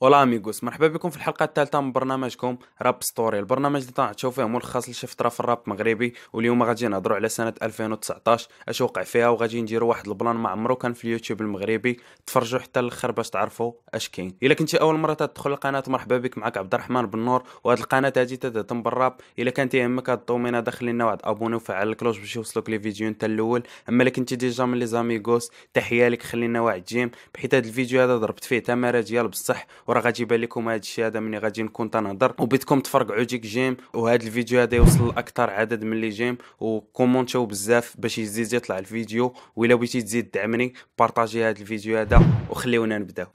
ولا اميغوس مرحبا بكم في الحلقه الثالثه من برنامجكم راب ستوري البرنامج اللي تنعطيو فيه ملخص لشفت راب في الراب المغربي واليوم غادي نهضروا على سنه 2019 اش وقع فيها وغادي نديروا واحد البلان ما عمرو كان في اليوتيوب المغربي تفرجوا حتى الاخر باش تعرفوا اش كاين الا كنتي اول مره تدخل القناه مرحبا بك معك عبد الرحمن بن نور وهذه القناه هذه تهتم بالراب الا كان تيهمك هاد الدومين هذا لنا واحد ابوني وفعل الكلوش باش يوصلوك لي فيديو انت الاول اما الا كنتي ديجا من لي زاميغوس تحيه لك خلينا واحد جيم بحيث هذا الفيديو هذا ضربت فيه تمارا ديال بصح وراه غادي يبان لكم هذا الشيء هذا ملي غادي نكون تنهضر وبيتكم تفرقعوا ديك جيم وهذا الفيديو هذا يوصل لاكثر عدد من لي جيم وكومونتيو بزاف باش يزيد يطلع الفيديو ولا بغيتي تزيد دعمني بارطاجي هذا الفيديو هذا وخليونا نبداو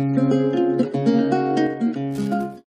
thank you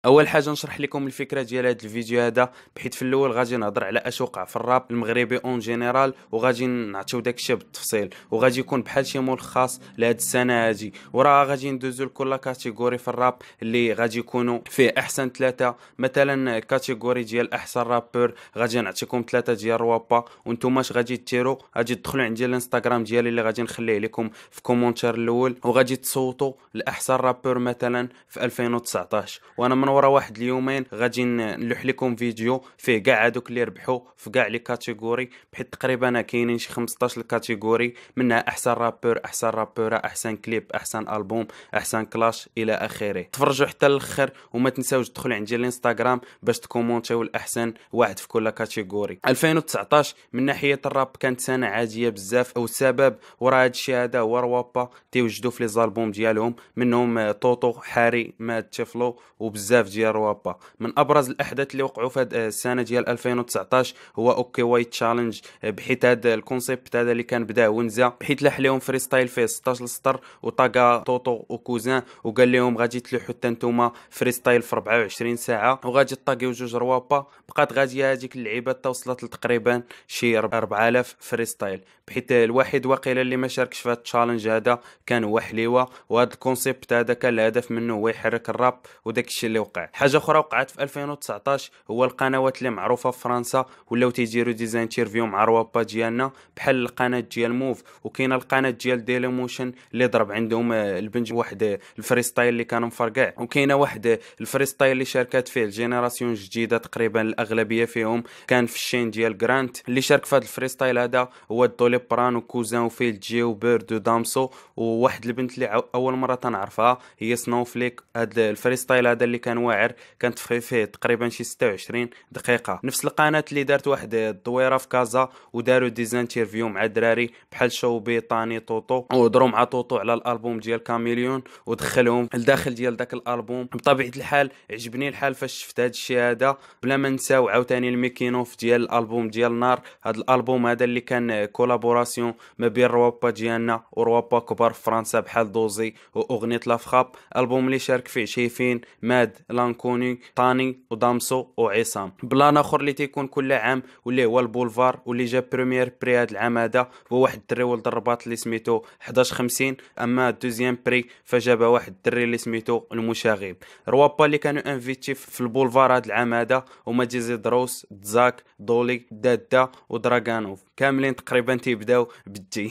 اول حاجه نشرح لكم الفكره ديال هذا الفيديو هذا بحيث في الاول غادي نهضر على اش وقع في الراب المغربي اون جينيرال وغادي نعطيو داكشي بالتفصيل وغادي يكون بحال شي ملخص لهاد السنه هادي وراه غادي ندوزو لكل كاتيجوري في الراب اللي غادي يكونوا فيه احسن ثلاثه مثلا كاتيجوري ديال احسن رابور غادي نعطيكم ثلاثه ديال روابا وانتم اش غادي ديروا غادي تدخلوا عندي الانستغرام ديالي اللي غادي نخليه لكم في كومونتير الاول وغادي تصوتوا لاحسن رابور مثلا في 2019 وانا من ورا واحد اليومين غادي نلوح لكم فيديو فيه كاع هادوك اللي ربحوا في كاع لي كاتيجوري بحيث تقريبا كاينين شي 15 كاتيجوري منها احسن رابور احسن رابوره احسن كليب احسن البوم احسن كلاش الى اخره تفرجوا حتى للاخر وما تنساوش تدخلوا عندي الانستغرام باش تكومونتيو الاحسن واحد في كل كاتيجوري 2019 من ناحيه الراب كانت سنه عاديه بزاف او السبب ورا هاد الشيء هذا هو روابا تيوجدوا في لي زالبوم ديالهم منهم طوطو حاري مات تشفلو وبزاف الاهداف ديال روابا من ابرز الاحداث اللي وقعوا في آه، السنه ديال 2019 هو اوكي واي تشالنج بحيث هذا الكونسيبت هذا اللي كان بدا ونزا بحيث لاح لهم فري ستايل فيه 16 سطر وطاقا طوطو وكوزان وقال لهم غادي تلوحوا حتى نتوما فري ستايل في 24 ساعه وغادي طاكيو جوج روابا بقات غاديه هذيك اللعيبه توصلت لتقريبا شي 4000 فري ستايل بحيث الواحد واقيلا اللي ما شاركش في هذا التشالنج هذا كان هو حليوه وهذا الكونسيبت هذا كان الهدف منه هو يحرك الراب وداك الشيء اللي وقع الواقع حاجه اخرى وقعت في 2019 هو القنوات اللي معروفه في فرنسا ولاو تيديروا ديزاين تيرفيو مع روابا ديالنا بحال القناه ديال موف وكاينه القناه ديال ديلي موشن اللي ضرب عندهم آه، البنج واحد آه، الفريستايل اللي كانوا مفرقع وكاينه واحد آه، الفريستايل اللي شاركات فيه الجينيراسيون الجديده تقريبا الاغلبيه فيهم كان في الشين ديال جرانت اللي شارك في هذا الفريستايل هذا هو دولي بران وكوزان وفيل جي وبيردو ودامسو وواحد البنت اللي اول مره تنعرفها هي سنوفليك هذا الفريستايل هذا اللي كان واعر كانت في فيه تقريبا شي 26 دقيقه نفس القناه اللي دارت واحد الدويره في كازا وداروا ديزانتيرفيو مع دراري بحال شوبي طاني طوطو وهضروا مع طوطو على الالبوم ديال كاميليون ودخلهم لداخل ديال داك الالبوم بطبيعه الحال عجبني الحال فاش شفت هاد الشيء هذا بلا ما نساو عاوتاني الميكينوف ديال الالبوم ديال نار هاد الالبوم هذا اللي كان كولابوراسيون ما بين روابا ديالنا وروابا كبار في فرنسا بحال دوزي واغنيه لافخاب البوم اللي شارك فيه شايفين ماد بلان كونينغ طاني ودامسو وعصام بلان اخر اللي تيكون كل عام واللي هو البولفار واللي جا بريمير بري هذا العام هذا هو واحد الدري ولد الرباط اللي سميتو 1150 اما دوزيام بري فجاب واحد الدري اللي سميتو المشاغب روابا اللي كانوا انفيتي في البولفار هذا العام هذا هما جيزي دروس دزاك دولي دادا ودراغانوف كاملين تقريبا تيبداو بالجي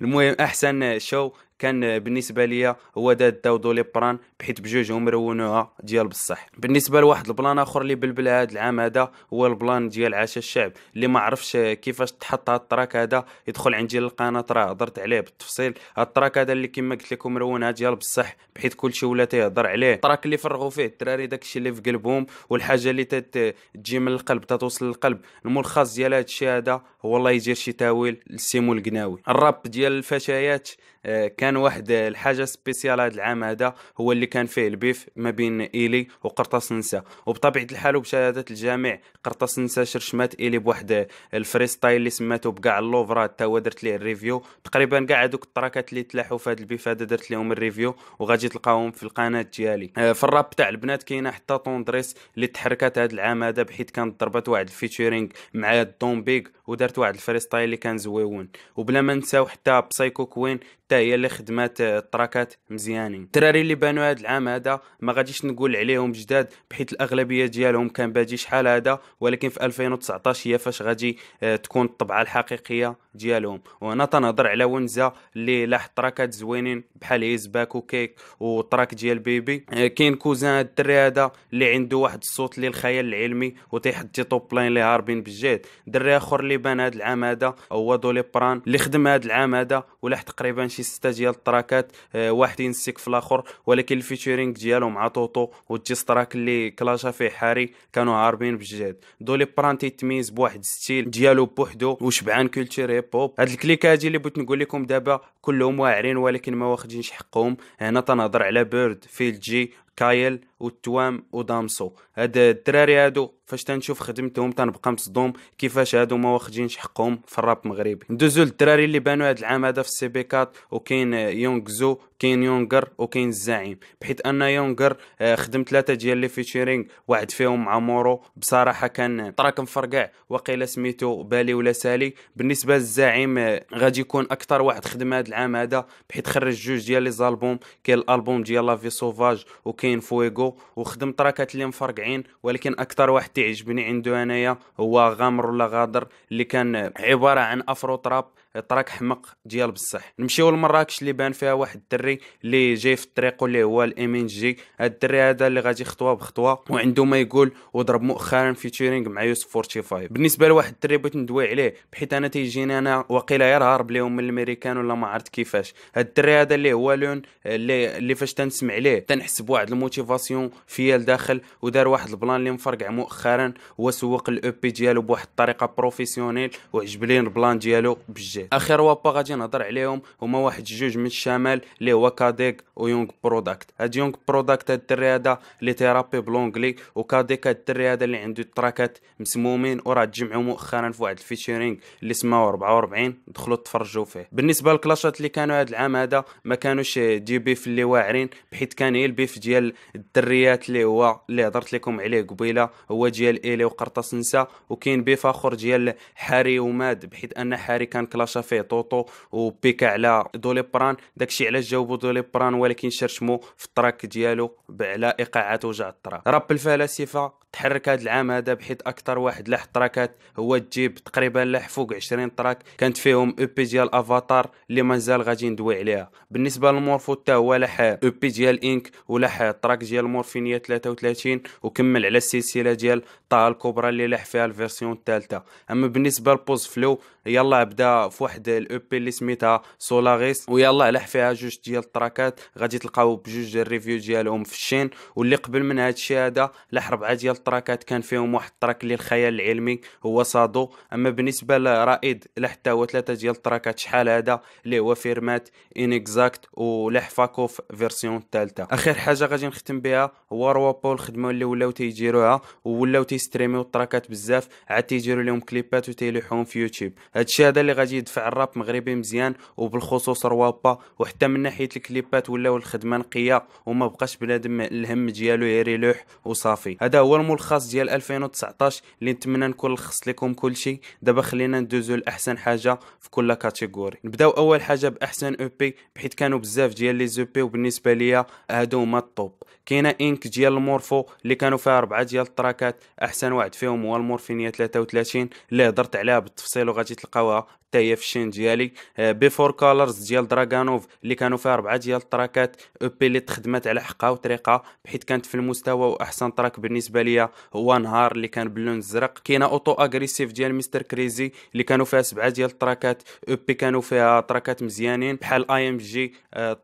المهم احسن شو كان بالنسبه ليا هو داد داودو ليبران بران بحيث بجوجهم رونوها ديال بصح بالنسبه لواحد البلان اخر اللي بلبل هذا العام هذا هو البلان ديال عاش الشعب اللي ما عرفش كيفاش تحط هاد التراك هذا يدخل عندي للقناه راه هضرت عليه بالتفصيل هاد التراك هذا اللي كما قلت لكم رونوها ديال بصح بحيث كلشي ولا تيهضر عليه التراك اللي فرغوا فيه الدراري داكشي اللي في قلبهم والحاجه اللي تجي من القلب تتوصل للقلب الملخص ديال هاد الشيء هذا هو الله يجير شي تاويل لسيمو القناوي الراب ديال الفتيات آه، كان كان واحد الحاجه سبيسيال هذا العام هذا هو اللي كان فيه البيف ما بين ايلي وقرطاس نسا وبطبيعه الحال وبشهاده الجميع قرطاس نسا شرشمات ايلي بواحد الفريستايل اللي سماتو بكاع اللوفرات حتى هو درت ليه الريفيو تقريبا كاع هذوك التراكات اللي تلاحوا في هذا البيف هذا درت لهم الريفيو وغادي تلقاهم في القناه ديالي آه، في الراب تاع البنات كاينه حتى طوندريس اللي تحركات هذا العام هذا بحيث كانت ضربت واحد الفيتشرينغ مع دومبيك ودارت واحد الفريستايل اللي كان زويون وبلا ما نساو حتى بسايكو كوين حتى هي اللي خدمات آه، التراكات مزيانين الدراري اللي بانوا هذا العام هذا ما غاديش نقول عليهم جداد بحيث الاغلبيه ديالهم كان باجي شحال هذا ولكن في 2019 هي فاش غادي آه، تكون الطبعه الحقيقيه ديالهم وهنا تنهضر على ونزه اللي لاح تراكات زوينين بحال هيز باكو وكيك وتراك ديال بيبي آه، كاين كوزان الدري هذا اللي عنده واحد الصوت للخيال العلمي وتيحط توب لاين اللي هاربين بالجهد دري اخر اللي تقريبا هاد العام هذا هو دوليبران اللي خدم هاد العام هذا ولاح تقريبا شي سته ديال التراكات آه، واحد ينسيك في الاخر ولكن الفيتشرينغ ديالو مع طوطو تراك اللي كلاشا فيه حاري كانوا عاربين بجد دوليبران تيتميز بواحد ستيل ديالو بوحدو وشبعان كولتشر هيب هوب هاد الكليك هادي اللي بغيت نقول لكم دابا كلهم واعرين ولكن ما واخدينش حقهم هنا تنهضر على بيرد فيل جي كايل والتوام ودامسو هاد الدراري هادو فاش تنشوف خدمتهم تنبقى مصدوم كيفاش هادو ما واخدينش حقهم في الراب المغربي ندوزو للدراري اللي بانوا هاد العام هذا في السي بي 4 وكاين يونغزو كاين يونغر وكاين الزعيم بحيث ان يونغر خدم ثلاثه ديال لي فيتشيرينغ واحد فيهم مع مورو بصراحه كان تراك مفرقع وقيل سميتو بالي ولا سالي بالنسبه للزعيم آه، غادي يكون اكثر واحد خدم هاد العام هذا بحيث خرج جوج ديال لي زالبوم كاين الالبوم ديال لافي سوفاج وكاين كاين فويغو وخدم تراكات اللي مفرقعين ولكن اكثر واحد تعجبني عنده انايا هو غامر ولا غادر اللي كان عباره عن افرو تراب تراك حمق ديال بصح نمشيو لمراكش اللي بان فيها واحد الدري اللي جاي في الطريق واللي هو الامين جي هاد الدري هذا اللي غادي خطوه بخطوه وعنده ما يقول وضرب مؤخرا في مع يوسف 45 بالنسبه لواحد الدري بغيت ندوي عليه بحيث انا تيجيني انا وقيلا غير هارب ليهم من الامريكان ولا ما عرفت كيفاش هاد الدري هذا اللي هو لون اللي, اللي فاش تنسمع ليه تنحس بواحد الموتيفاسيون فيا لداخل ودار واحد البلان اللي مفرقع مؤخرا وسوق الاو بي e ديالو بواحد الطريقه بروفيسيونيل وعجبني البلان ديالو بجد اخر وابا غادي نهضر عليهم هما واحد جوج من الشمال اللي هو كاديك ويونغ بروداكت هاد يونغ بروداكت هاد الدري هذا اللي تيرابي بلونجلي وكاديك هاد الدري هذا اللي عنده تراكات مسمومين وراه تجمعوا مؤخرا في واحد الفيتشرينغ اللي سماه 44 دخلوا تفرجوا فيه بالنسبه للكلاشات اللي كانوا هاد العام هذا ما كانوش دي بيف اللي واعرين بحيث كان هي البيف ديال ديال الدريات اللي هو اللي هضرت لكم عليه قبيله هو ديال ايلي وقرطاس نسا وكاين بفاخر ديال حاري وماد بحيث ان حاري كان كلاشا فيه طوطو وبيكا على دوليبران داكشي علاش جاوبو دوليبران ولكن شرشمو في التراك ديالو على ايقاعات وجع التراك راب الفلاسفه تحرك هذا العام هذا بحيث اكثر واحد لاح تراكات هو تجيب تقريبا لاح فوق 20 تراك كانت فيهم او بي ديال افاتار اللي مازال غادي ندوي عليها بالنسبه للمورفو حتى هو لاح او بي ديال انك ولاح التراك ديال مورفينيا 33 وكمل على السلسله ديال طال كوبرا اللي لاح فيها الفيرسيون الثالثه اما بالنسبه للبوز فلو يلا بدا في واحد الاوبي e اللي سميتها سولاريس ويلا لح فيها جوج ديال التراكات غادي تلقاو بجوج ديال الريفيو ديالهم في الشين واللي قبل من هذا الشيء هذا لح ربعه ديال التراكات كان فيهم واحد التراك اللي الخيال العلمي هو صادو اما بالنسبه لرائد حتى هو ثلاثه ديال التراكات شحال هذا اللي هو فيرمات انكزاكت ولح فاكوف فيرسيون الثالثه اخر حاجه غادي نختم بها هو روابو الخدمه اللي ولاو تيديروها ولاو تيستريميو التراكات بزاف عاد تيديروا لهم كليبات وتيلوحوهم في يوتيوب هادشي هذا اللي غادي يدفع الراب مغربي مزيان وبالخصوص روابا وحتى من ناحيه الكليبات ولاو الخدمه نقيه وما بقاش بنادم الهم ديالو لوح وصافي هذا هو الملخص ديال 2019 اللي نتمنى نكون لخص لكم كلشي دابا خلينا ندوزو لاحسن حاجه في كل كاتيجوري نبداو اول حاجه باحسن او e بي بحيث كانوا بزاف ديال لي زوبي e وبالنسبه ليا هادو هما الطوب كاينه انك ديال المورفو اللي كانوا فيها اربعه ديال التراكات احسن واحد فيهم هو المورفينيا 33 اللي هضرت عليها بالتفصيل وغادي تلقاوها حتى هي في الشين ديالي بيفور آه، كالرز ديال دراغانوف اللي كانوا فيها اربعه ديال التراكات او e بي اللي تخدمات على حقها وطريقه بحيث كانت في المستوى واحسن تراك بالنسبه ليا هو نهار اللي كان باللون الزرق كاينه اوتو اغريسيف ديال مستر كريزي اللي كانوا فيها سبعه ديال التراكات او e بي كانوا فيها تراكات مزيانين بحال اي ام جي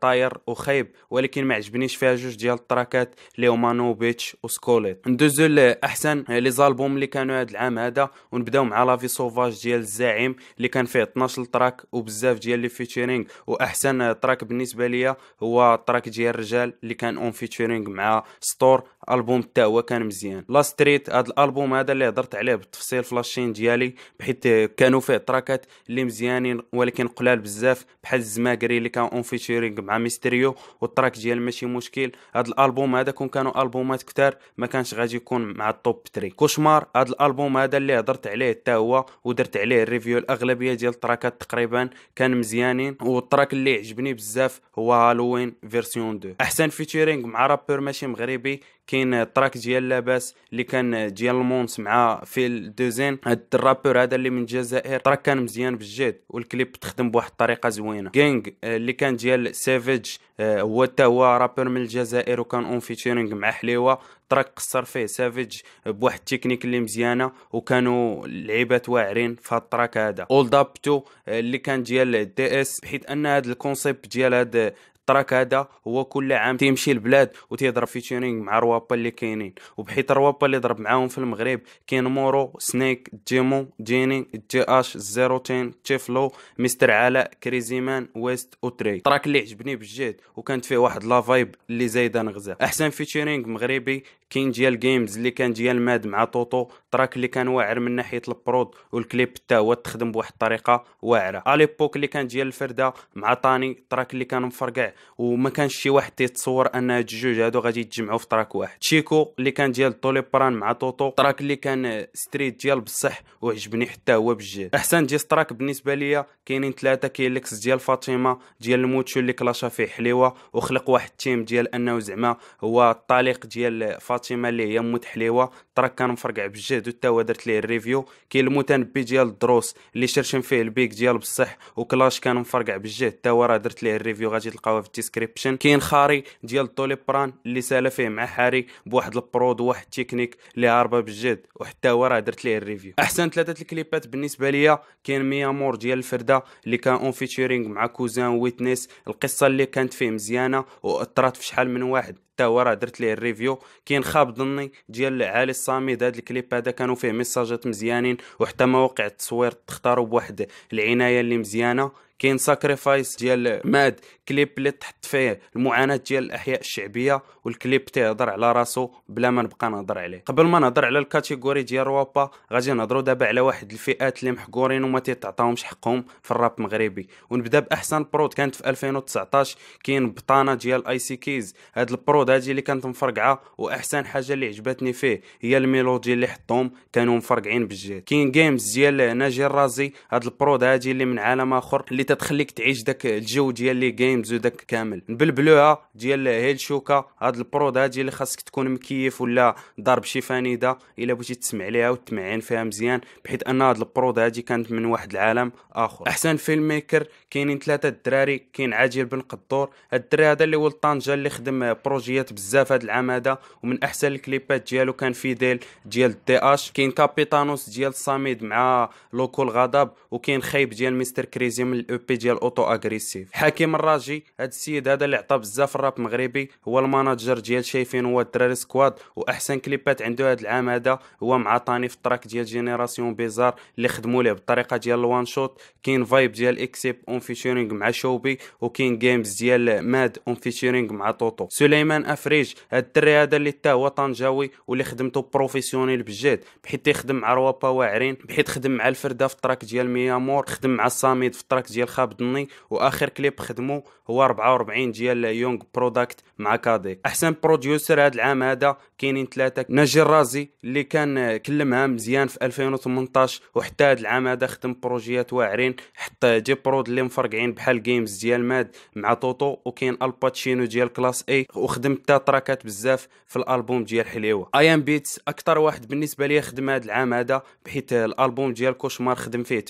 طاير وخيب ولكن ما عجبنيش فيها جوج ديال التراكات اللي هما نوبيتش وسكوليت ندوزو لاحسن آه، لي زالبوم اللي كانوا هاد العام هذا ونبداو مع لافي سوفاج ديال الزعيم القديم اللي كان فيه 12 تراك وبزاف ديال لي فيتشرينغ واحسن تراك بالنسبه ليا هو التراك ديال الرجال اللي كان اون فيتشرينغ مع ستور البوم حتى هو كان مزيان لا ستريت هذا الالبوم هذا اللي هضرت عليه بالتفصيل في لاشين ديالي بحيث كانوا فيه تراكات اللي مزيانين ولكن قلال بزاف بحال الزماكري اللي كان اون فيتشيرينغ مع ميستيريو والتراك ديال ماشي مشكل هذا الالبوم هذا كون كانوا البومات كتار ما كانش غادي يكون مع التوب 3 كوشمار هذا الالبوم هذا اللي هضرت عليه حتى هو ودرت عليه الريفيو الاغلبيه ديال التراكات تقريبا كان مزيانين والتراك اللي عجبني بزاف هو هالوين فيرسيون 2 احسن فيتشرينغ مع رابر ماشي مغربي كاين التراك ديال لاباس اللي كان ديال المونس مع فيل دوزين هاد الرابور هذا اللي من الجزائر التراك كان مزيان بالجد والكليب تخدم بواحد الطريقه زوينه كينغ آه، اللي كان ديال سيفيج آه، هو حتى هو رابور من الجزائر وكان اون فيتشرينغ مع حليوه تراك قصر فيه سافيج بواحد التكنيك اللي مزيانه وكانوا لعيبات واعرين في هاد التراك هذا اولد اب تو اللي كان ديال دي اس بحيث ان هاد الكونسيبت ديال هاد التراك هذا هو كل عام تيمشي البلاد وتيضرب فيتشيرينغ مع روابا اللي كاينين وبحيث روابا اللي ضرب معاهم في المغرب كاين مورو سنيك جيمو جيني جي اش زيرو تين تيفلو مستر علاء كريزيمان ويست اوتري التراك اللي عجبني بجد وكانت فيه واحد لا فايب اللي زايده نغزه احسن فيتشيرينغ مغربي كاين ديال جيمز اللي كان ديال ماد مع طوطو تراك اللي كان واعر من ناحيه البرود والكليب حتى هو تخدم بواحد الطريقه واعره اليبوك اللي كان ديال الفرده مع طاني تراك اللي كان مفرقع وما كانش شي واحد تيتصور ان هاد الجوج هادو غادي يتجمعوا في تراك واحد تشيكو اللي كان ديال طوليبران مع طوطو تراك اللي كان ستريت ديال بصح وعجبني حتى هو بجد احسن ديس تراك بالنسبه ليا كاينين ثلاثه كاين ليكس ديال فاطمه ديال الموتشو اللي كلاشا فيه حليوه وخلق واحد التيم ديال انه زعما هو الطليق ديال فاطمه فاطمه اللي هي مت حليوه تراك كان مفرقع بالجهد وتا هو درت ليه الريفيو كاين المتنبي ديال الدروس اللي شرشم فيه البيك ديال بصح وكلاش كان مفرقع بالجهد تا هو راه درت ليه الريفيو غادي تلقاوه في الديسكريبشن كاين خاري ديال طوليبران اللي سالا فيه مع حاري بواحد البرود واحد التكنيك اللي هاربه بالجهد وحتى هو راه درت ليه الريفيو احسن ثلاثه الكليبات بالنسبه ليا كاين ميامور ديال الفرده اللي كان اون فيتشرينغ مع كوزان ويتنس القصه اللي كانت فيه مزيانه واثرت في شحال من واحد حتى هو راه درت ليه الريفيو كاين خاب ظني ديال علي الصامد هاد الكليب هذا كانوا فيه ميساجات مزيانين وحتى مواقع التصوير تختاروا بواحد العنايه اللي مزيانه كاين ساكريفايس ديال ماد كليب اللي تحط فيه المعاناه ديال الاحياء الشعبيه والكليب تيهضر على راسو بلا ما نبقى نهضر عليه قبل ما نهضر على الكاتيجوري ديال روابا غادي نهضروا دابا على واحد الفئات اللي محقورين وما تيتعطاهمش حقهم في الراب المغربي ونبدا باحسن برود كانت في 2019 كاين بطانه ديال اي سي كيز هاد البرود هادي اللي كانت مفرقعه واحسن حاجه اللي عجبتني فيه هي الميلودي اللي حطهم كانوا مفرقعين بالجهد كاين جيمز ديال ناجي الرازي هاد البرود هادي اللي من عالم اخر اللي تتخليك تعيش داك الجو ديال لي الفريم زو داك كامل نبلبلوها ديال هيل شوكا هاد البرود هادي اللي خاصك تكون مكيف ولا ضارب شي فانيده الا بغيتي تسمع ليها وتمعن فيها مزيان بحيث ان هاد البرود هادي كانت من واحد العالم اخر احسن فيلم ميكر كاينين ثلاثه الدراري كاين عاجل بن قدور هاد الدري هذا اللي ولد طنجه اللي خدم بروجيات بزاف هاد العام هذا ومن احسن الكليبات ديالو كان في ديل ديال دي اش كاين كابيتانوس ديال صامد مع لوكو الغضب وكاين خايب ديال مستر كريزي من الاو بي ديال اوتو اغريسيف حكيم الراجل الدراجي هذا السيد هذا اللي عطى بزاف الراب مغربي هو الماناجر ديال شايفين هو الدراري سكواد واحسن كليبات عنده هذا العام هذا هو مع طاني في التراك ديال جينيراسيون بيزار اللي خدموا ليه بالطريقه ديال الوان شوت كاين فايب ديال اكسيب اون فيتشرينغ مع شوبي وكاين جيمز ديال ماد اون فيتشرينغ مع طوطو سليمان افريج هذا الدري هذا اللي حتى هو طنجاوي واللي خدمته بروفيسيونيل بجد بحيث يخدم مع روابا واعرين بحيث خدم مع الفرده في التراك ديال ميامور خدم مع الصامد في التراك ديال خابدني واخر كليب خدمو هو 44 جيل يونغ برودكت مع كادي احسن بروديوسر هذا العام هذا كاينين ثلاثه ناجي الرازي اللي كان كلمها مزيان في 2018 وحتى هذا العام هذا خدم بروجيات واعرين حتى جي برود اللي مفرقعين بحال جيمز ديال ماد مع طوطو وكاين الباتشينو ديال كلاس اي وخدم حتى تراكات بزاف في الالبوم ديال حليوه ايام بيتس اكثر واحد بالنسبه لي خدم هذا العام هذا بحيث الالبوم ديال كوشمار خدم فيه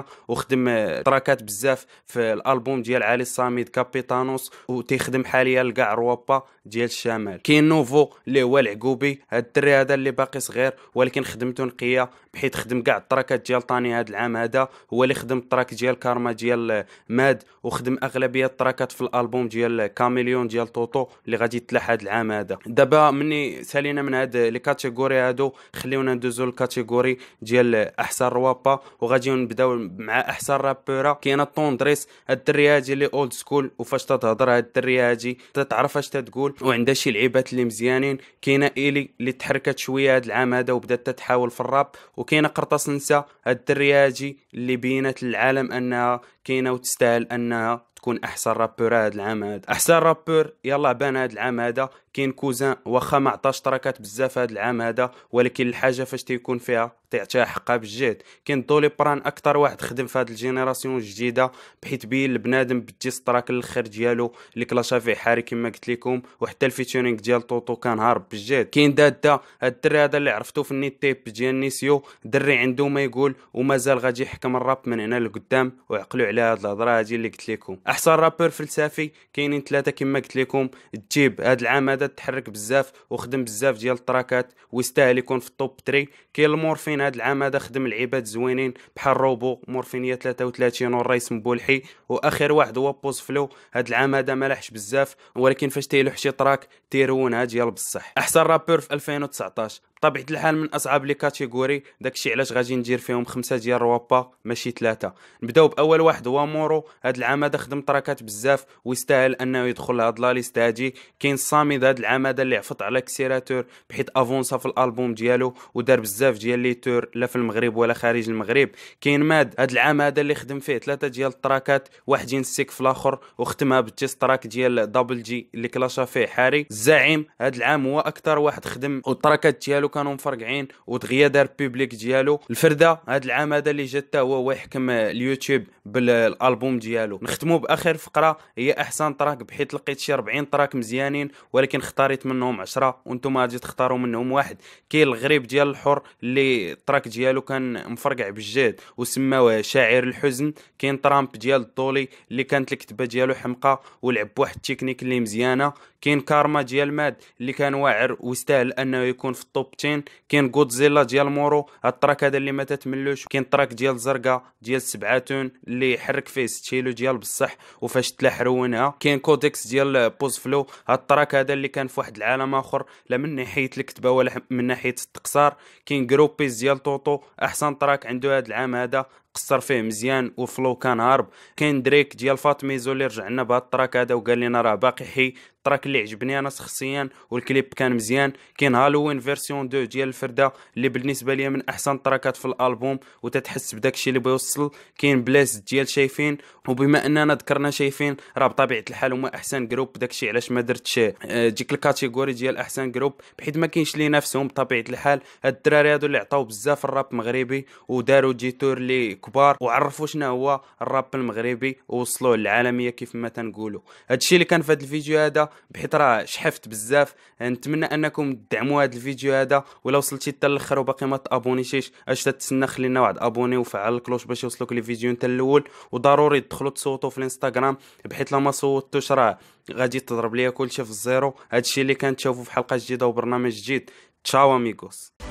80% وخدم تراكات بزاف في الالبوم ديال علي الصامد كابيتانوس وتيخدم حاليا كاع روابا ديال الشمال كاين نوفو اللي هو العقوبي هاد الدري هذا اللي باقي صغير ولكن خدمته نقيه بحيث خدم كاع التراكات ديال طاني هاد العام هذا هو اللي خدم التراك ديال كارما ديال ماد وخدم اغلبيه التراكات في الالبوم ديال كاميليون ديال طوطو اللي غادي يتلاح هاد العام هذا دابا مني سالينا من هاد لي كاتيجوري هادو خليونا ندوزو للكاتيجوري ديال احسن روابا وغادي نبداو مع احسن رابوره كاينه طوندريس هاد الدري هادي اللي اولد سكول وفاش تتهضر هاد الدري هادي تعرف اش تقول وعندها شي لعيبات اللي مزيانين كاينه ايلي اللي تحركت شويه هذا العام هذا وبدات تتحاول في الراب وكاينه قرطاس نسا هاد الدريه اللي بينت للعالم انها كاينه وتستاهل انها تكون احسن رابور هذا العام هذا احسن رابور يلا بان هذا العام هذا كاين كوزان واخا ما عطاش تراكات بزاف هذا العام هذا ولكن الحاجه فاش تيكون فيها تعطيها حقها بالجهد كاين دولي بران اكثر واحد خدم في هذه الجينيراسيون الجديده بحيث بين البنادم بدي تراك الاخر ديالو اللي كلاشا فيه حاري كما قلت لكم وحتى الفيتشرينغ ديال طوطو كان هارب بالجهد كاين دادا هاد الدري هذا اللي عرفتو في النيت تيب ديال نيسيو دري عنده ما يقول ومازال غادي يحكم الراب من هنا لقدام وعقلوا على هاد الهضره هادي اللي قلت لكم احسن رابر فلسفي كاينين ثلاثه كما قلت لكم تجيب هذا العام هذا تحرك بزاف وخدم بزاف ديال التراكات ويستاهل يكون في التوب 3 كاين المورفين هذا العام هذا خدم العباد زوينين بحال روبو مورفينيا 33 والريس مبولحي واخر واحد هو بوز فلو هذا العام هذا ما لحش بزاف ولكن فاش تيلوح شي تراك تيرونها ديال بصح احسن رابر في 2019 بطبيعه الحال من اصعب لي كاتيجوري داكشي علاش غادي ندير فيهم خمسه ديال روابا ماشي ثلاثه نبداو باول واحد هو مورو هاد العام هذا خدم تراكات بزاف ويستاهل انه يدخل لهاد لا ليست هادي كاين صامد هاد العام هذا اللي عفط على كسيراتور بحيت افونسا في الالبوم ديالو ودار بزاف ديال لي تور لا في المغرب ولا خارج المغرب كاين ماد هاد العام هذا اللي خدم فيه ثلاثه ديال التراكات واحد ينسيك في الاخر وختمها بالتيست تراك ديال دبل جي اللي كلاشا فيه حاري الزعيم هاد العام هو اكثر واحد خدم التراكات ديالو كانوا مفرقعين ودغيا دار بيبليك ديالو الفرده هذا العام هذا اللي جات هو ويحكم اليوتيوب بالالبوم ديالو نختموا باخر فقره هي احسن تراك بحيث لقيت شي 40 تراك مزيانين ولكن اختاريت منهم 10 وانتم غادي تختاروا منهم واحد كاين الغريب ديال الحر اللي التراك ديالو كان مفرقع بالجهد وسماوه شاعر الحزن كاين ترامب ديال الطولي اللي كانت الكتبه ديالو حمقى ولعب بواحد التكنيك اللي مزيانه كاين كارما ديال ماد اللي كان واعر ويستاهل انه يكون في الطوب مرتين كاين غودزيلا ديال مورو التراك هذا اللي ما تتملوش كاين تراك ديال زرقا ديال سبعاتون اللي حرك فيه ستيلو ديال بصح وفاش تلا حرونها كاين كودكس ديال بوز فلو التراك هذا اللي كان في واحد العالم اخر لا من ناحيه الكتبه ولا من ناحيه التقصار كاين جروبيز ديال طوطو احسن تراك عنده هذا العام هذا قصر فيه مزيان وفلو كان هارب كاين دريك ديال فاطميزو اللي رجع لنا بهاد التراك هذا وقال لنا راه باقي حي التراك اللي عجبني انا شخصيا والكليب كان مزيان كاين هالوين فيرسيون 2 ديال الفرده اللي بالنسبه ليا من احسن التراكات في الالبوم وتتحس بداك الشيء اللي بيوصل كاين بلاس ديال شايفين وبما اننا ذكرنا شايفين راه بطبيعه الحال هما احسن جروب داك الشيء علاش ما درتش ديك آه، الكاتيجوري ديال احسن جروب بحيث ما كاينش لي نفسهم بطبيعه الحال هاد الدراري هادو اللي عطاو بزاف الراب مغربي وداروا جيتور اللي كبار وعرفوا شنو هو الراب المغربي ووصلوه للعالميه كيف ما تنقولوا هادشي اللي كان في هذا الفيديو هذا بحيث راه شحفت بزاف نتمنى انكم تدعموا هذا الفيديو هذا ولا وصلتي حتى الاخر وباقي ما تابونيتيش اش تتسنى خلينا واحد ابوني وفعل الكلوش باش يوصلوك لي فيديو نتا الاول وضروري تدخلوا تصوتوا في الانستغرام بحيث لو ما صوتوش راه غادي تضرب ليا كلشي في الزيرو هادشي اللي كان تشوفوا في حلقه جديده وبرنامج جديد تشاو اميغوس